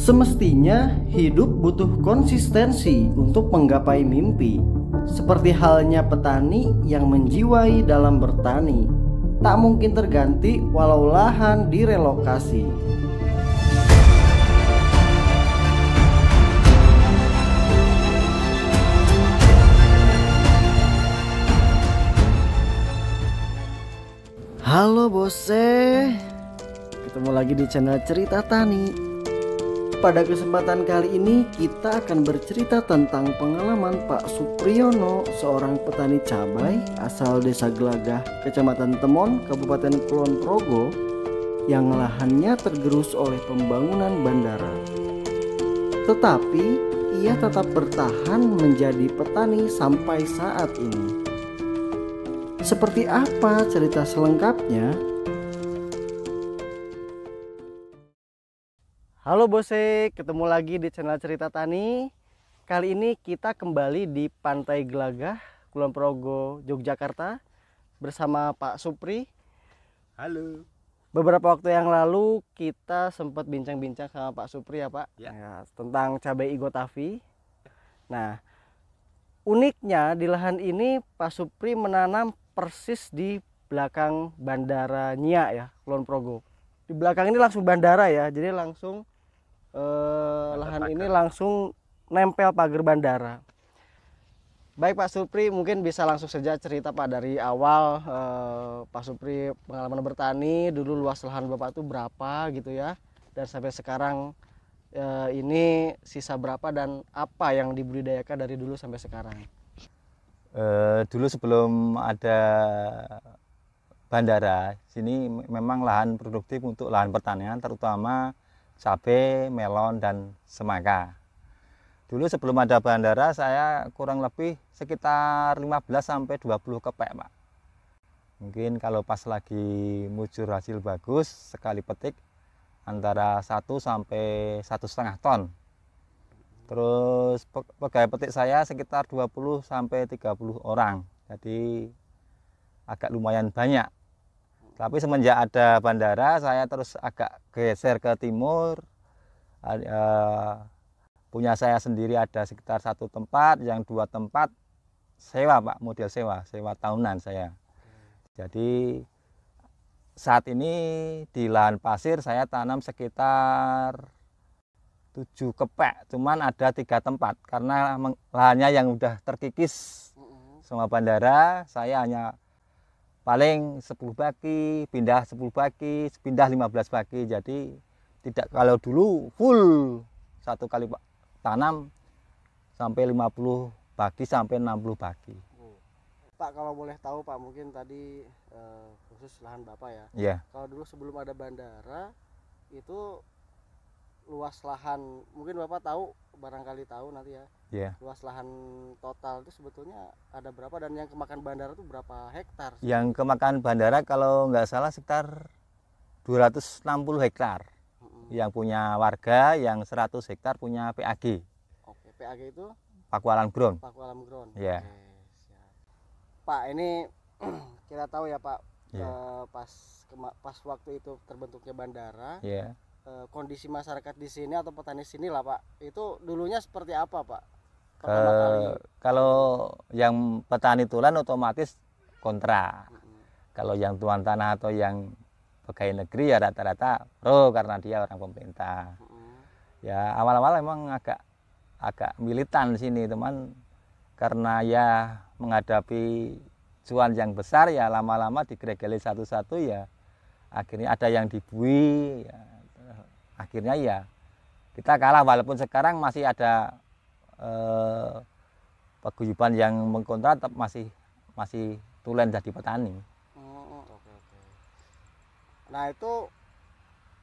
Semestinya hidup butuh konsistensi untuk menggapai mimpi, seperti halnya petani yang menjiwai dalam bertani, tak mungkin terganti walau lahan direlokasi. Halo Bose, ketemu lagi di channel Cerita Tani pada kesempatan kali ini kita akan bercerita tentang pengalaman Pak Supriyono, seorang petani cabai asal Desa Gelagah, Kecamatan Temon, Kabupaten Kulon Progo, yang lahannya tergerus oleh pembangunan bandara. Tetapi ia tetap bertahan menjadi petani sampai saat ini. Seperti apa cerita selengkapnya? Halo Bose, ketemu lagi di channel Cerita Tani. Kali ini kita kembali di Pantai Gelagah, Kulon Progo, Yogyakarta bersama Pak Supri. Halo. Beberapa waktu yang lalu kita sempat bincang-bincang sama Pak Supri ya Pak, ya. Ya, tentang cabai Igotavi. Nah, uniknya di lahan ini Pak Supri menanam persis di belakang Bandara Nia ya, Kulon Progo. Di belakang ini langsung bandara ya, jadi langsung eh, lahan ini langsung nempel pagar bandara. Baik Pak Supri, mungkin bisa langsung saja cerita Pak dari awal eh, Pak Supri pengalaman bertani dulu luas lahan Bapak itu berapa gitu ya dan sampai sekarang eh, ini sisa berapa dan apa yang dibudidayakan dari dulu sampai sekarang? Eh, dulu sebelum ada bandara, sini memang lahan produktif untuk lahan pertanian terutama cabai, melon, dan semangka. Dulu sebelum ada bandara saya kurang lebih sekitar 15 sampai 20 kepek, Pak. Mungkin kalau pas lagi mujur hasil bagus sekali petik antara 1 sampai satu setengah ton. Terus pegawai petik saya sekitar 20 sampai 30 orang. Jadi agak lumayan banyak tapi semenjak ada bandara, saya terus agak geser ke timur. Eh, punya saya sendiri ada sekitar satu tempat, yang dua tempat sewa Pak, model sewa, sewa tahunan saya. Jadi saat ini di lahan pasir saya tanam sekitar tujuh kepek, cuman ada tiga tempat karena lahannya yang udah terkikis sama bandara, saya hanya paling 10 baki pindah 10 baki pindah 15 baki jadi tidak kalau dulu full satu kali tanam sampai 50 baki sampai 60 baki Pak kalau boleh tahu Pak mungkin tadi eh, khusus lahan Bapak ya yeah. kalau dulu sebelum ada bandara itu luas lahan mungkin bapak tahu barangkali tahu nanti ya yeah. luas lahan total itu sebetulnya ada berapa dan yang kemakan bandara itu berapa hektar yang kemakan bandara kalau nggak salah sekitar 260 hektar mm -hmm. yang punya warga yang 100 hektar punya PAG oke okay, PAG itu Paku Alam Ground Paku Alam Ground ya yeah. okay, Pak ini kita tahu ya Pak yeah. Iya. pas pas waktu itu terbentuknya bandara yeah. Eh, kondisi masyarakat di sini atau petani sini lah pak itu dulunya seperti apa pak eh, kalau yang petani tulan otomatis kontra hmm. kalau yang tuan tanah atau yang pegawai negeri ya rata-rata pro karena dia orang pemerintah hmm. ya awal-awal emang agak agak militan di sini teman karena ya menghadapi cuan yang besar ya lama-lama digregeli satu-satu ya akhirnya ada yang dibui ya, akhirnya ya kita kalah walaupun sekarang masih ada eh, peguyuban yang mengkontra tetap masih masih tulen jadi petani. Hmm, hmm. Nah itu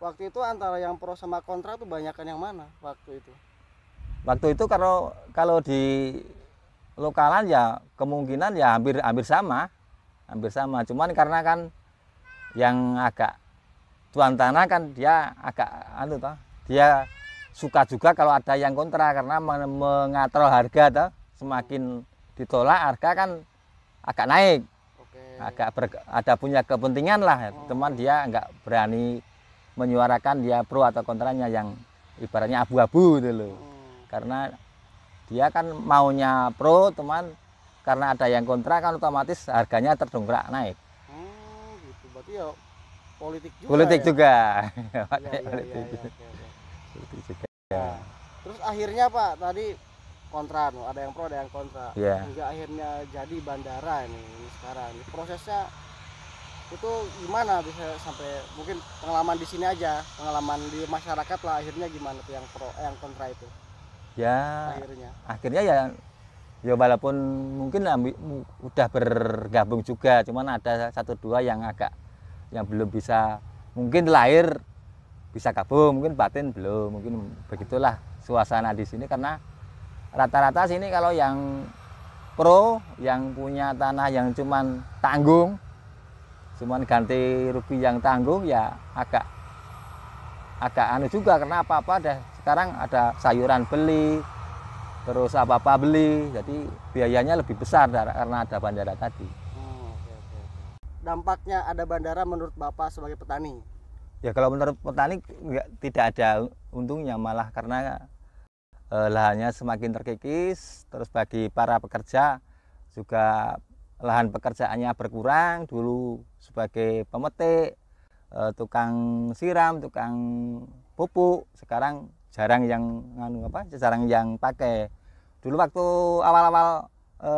waktu itu antara yang pro sama kontra tuh banyakkan yang mana waktu itu? Waktu itu kalau kalau di lokalan ya kemungkinan ya hampir hampir sama, hampir sama. Cuman karena kan yang agak tuan tanah kan dia agak anu toh dia suka juga kalau ada yang kontra karena mengatur harga toh semakin ditolak harga kan agak naik Oke. agak ber, ada punya kepentingan lah oh. teman dia nggak berani menyuarakan dia pro atau kontranya yang ibaratnya abu-abu itu loh oh. karena dia kan maunya pro teman karena ada yang kontra kan otomatis harganya terdongkrak naik oh gitu berarti ya politik juga. Politik ya? juga. ya, ya, politik. Ya, ya, ya, politik juga. Ya. terus akhirnya Pak tadi kontra ada yang pro ada yang kontra. Ya. Hingga akhirnya jadi bandara ini, ini sekarang. Ini prosesnya itu gimana bisa sampai mungkin pengalaman di sini aja, pengalaman di masyarakat lah akhirnya gimana tuh yang pro eh, yang kontra itu. Ya. Akhirnya. Akhirnya ya ya walaupun mungkin udah bergabung juga cuman ada satu dua yang agak yang belum bisa mungkin lahir bisa gabung mungkin batin belum mungkin begitulah suasana di sini karena rata-rata sini kalau yang pro yang punya tanah yang cuman tanggung cuman ganti rugi yang tanggung ya agak agak anu juga karena apa-apa dah sekarang ada sayuran beli terus apa-apa beli jadi biayanya lebih besar karena ada bandara tadi dampaknya ada bandara menurut Bapak sebagai petani? Ya kalau menurut petani tidak ada untungnya malah karena e, lahannya semakin terkikis, terus bagi para pekerja juga lahan pekerjaannya berkurang dulu sebagai pemetik, e, tukang siram, tukang pupuk, sekarang jarang yang nganu apa? jarang yang pakai. Dulu waktu awal-awal e,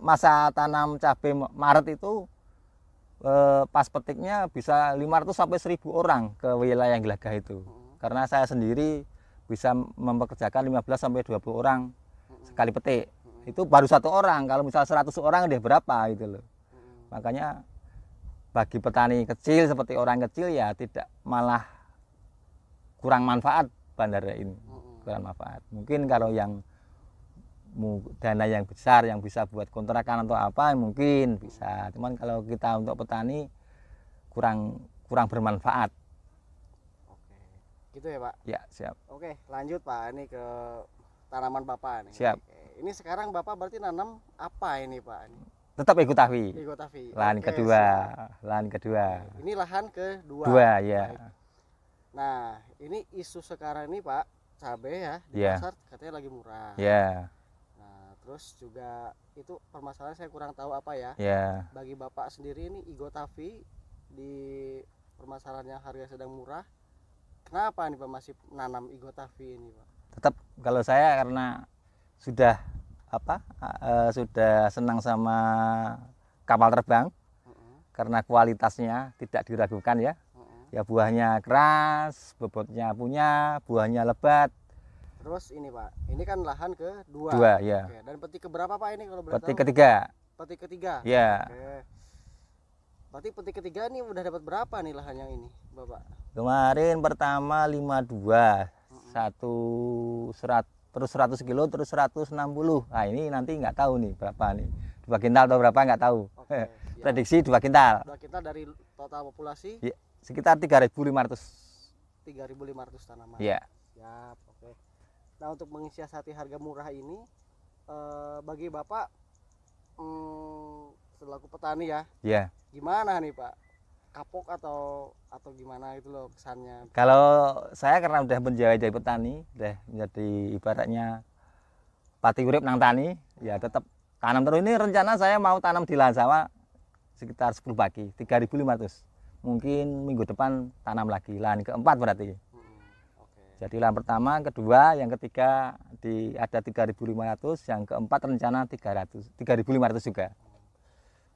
masa tanam cabai Maret itu Eh, pas petiknya bisa 500 sampai 1000 orang ke wilayah yang Gelagah itu. Hmm. Karena saya sendiri bisa mempekerjakan 15 sampai 20 orang hmm. sekali petik. Hmm. Itu baru satu orang. Kalau misal 100 orang dia berapa gitu loh. Makanya bagi petani kecil seperti orang kecil ya tidak malah kurang manfaat bandara ini. Kurang manfaat. Mungkin kalau yang dana yang besar yang bisa buat kontrakan atau apa mungkin bisa cuman kalau kita untuk petani kurang kurang bermanfaat oke gitu ya pak ya siap oke lanjut pak ini ke tanaman bapak nih siap ini sekarang bapak berarti nanam apa ini pak ini tetap ikut ekotafi lahan oke, kedua siap. lahan kedua ini lahan kedua dua ya nah ini isu sekarang ini pak cabai ya di yeah. pasar katanya lagi murah. Ya. Yeah terus juga itu permasalahan saya kurang tahu apa ya yeah. bagi bapak sendiri ini Igotavi di permasalahan yang harga sedang murah kenapa nih pak masih nanam Igotavi ini pak tetap kalau saya karena sudah apa e, sudah senang sama kapal terbang mm -hmm. karena kualitasnya tidak diragukan ya -hmm. ya buahnya keras bobotnya punya buahnya lebat Terus ini Pak, ini kan lahan ke dua. Dua ya. Okay. Dan peti keberapa Pak ini kalau berarti Peti tahu? ketiga. Peti ketiga. Ya. Okay. Berarti peti ketiga ini udah dapat berapa nih lahan yang ini Bapak? Kemarin pertama lima dua, satu serat terus 100 kilo terus seratus enam puluh. nah ini nanti nggak tahu nih berapa nih dua kintal atau berapa nggak tahu okay, iya. prediksi dua kintal dua kintal dari total populasi ya, sekitar lima ratus tanaman ya, ya oke okay. Nah untuk mengisiasati harga murah ini eh, bagi bapak hmm, selaku petani ya. Yeah. Gimana nih pak? Kapok atau atau gimana itu loh kesannya? Kalau saya karena sudah menjauh dari petani, udah menjadi ibaratnya pati urip nang tani, ya tetap tanam terus. Ini rencana saya mau tanam di Lasawa sekitar 10 baki, 3.500. Mungkin minggu depan tanam lagi lahan keempat berarti. Jadi lahan pertama, kedua, yang ketiga di ada 3.500, yang keempat rencana 300, 3.500 juga.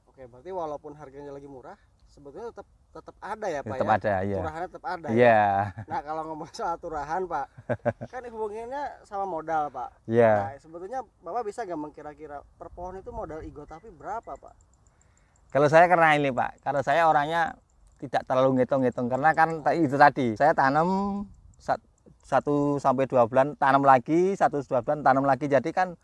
Oke, berarti walaupun harganya lagi murah, sebetulnya tetap tetap ada ya pak tetap ya? ada iya. ya turahannya tetap ada yeah. ya nah kalau ngomong soal turahan pak kan hubungannya sama modal pak ya yeah. nah, sebetulnya bapak bisa nggak mengkira-kira per pohon itu modal igo tapi berapa pak kalau saya karena ini pak kalau saya orangnya tidak terlalu ngitung-ngitung karena kan oh. itu tadi saya tanam satu sampai dua bulan tanam lagi satu dua bulan tanam lagi jadi kan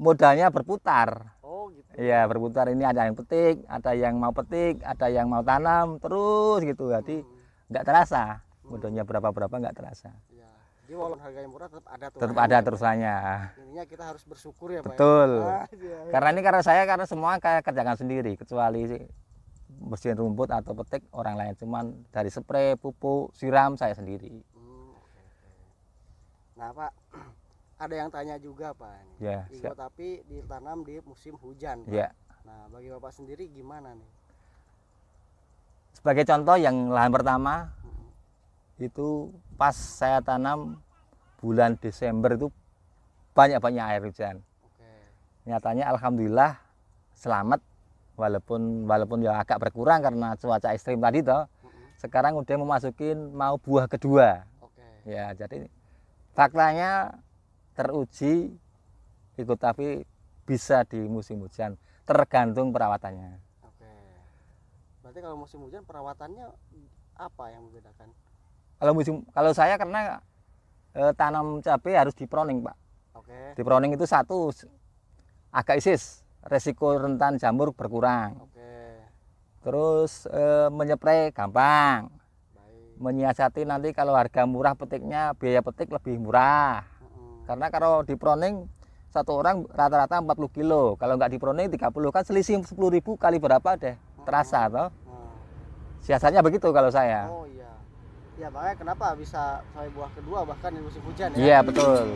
modalnya berputar oh gitu iya berputar ini ada yang petik ada yang mau petik ada yang mau tanam terus gitu jadi nggak hmm. terasa modalnya berapa berapa nggak terasa ya. Jadi walaupun harganya murah tetap ada tuh. Tetap ada terusannya. Intinya kita harus bersyukur ya, Pak. Ya. Betul. Ya? Karena ini karena saya karena semua kayak kerjakan sendiri kecuali bersihin rumput atau petik orang lain cuman dari spray, pupuk, siram saya sendiri. Nah Pak, ada yang tanya juga Pak. Ya, yeah, Igo tapi ditanam di musim hujan. Pak. Ya. Nah bagi Bapak sendiri gimana nih? Sebagai contoh yang lahan pertama mm-hmm. itu pas saya tanam bulan Desember itu banyak-banyak air hujan. Oke. Nyatanya alhamdulillah selamat walaupun walaupun ya agak berkurang karena cuaca ekstrim tadi toh. Mm -hmm. Sekarang udah memasukin mau buah kedua. Oke. Ya, jadi faktanya teruji ikut tapi bisa di musim hujan tergantung perawatannya oke berarti kalau musim hujan perawatannya apa yang membedakan kalau musim kalau saya karena e, tanam cabai harus di proning pak oke di proning itu satu agak isis resiko rentan jamur berkurang oke terus e, eh, menyeprai gampang menyiasati nanti kalau harga murah petiknya biaya petik lebih murah karena kalau di proning satu orang rata-rata 40 kilo kalau nggak di proning 30 kan selisih 10 ribu kali berapa deh terasa hmm. biasanya siasatnya begitu kalau saya oh iya ya makanya kenapa bisa sampai buah kedua bahkan di musim hujan ya iya betul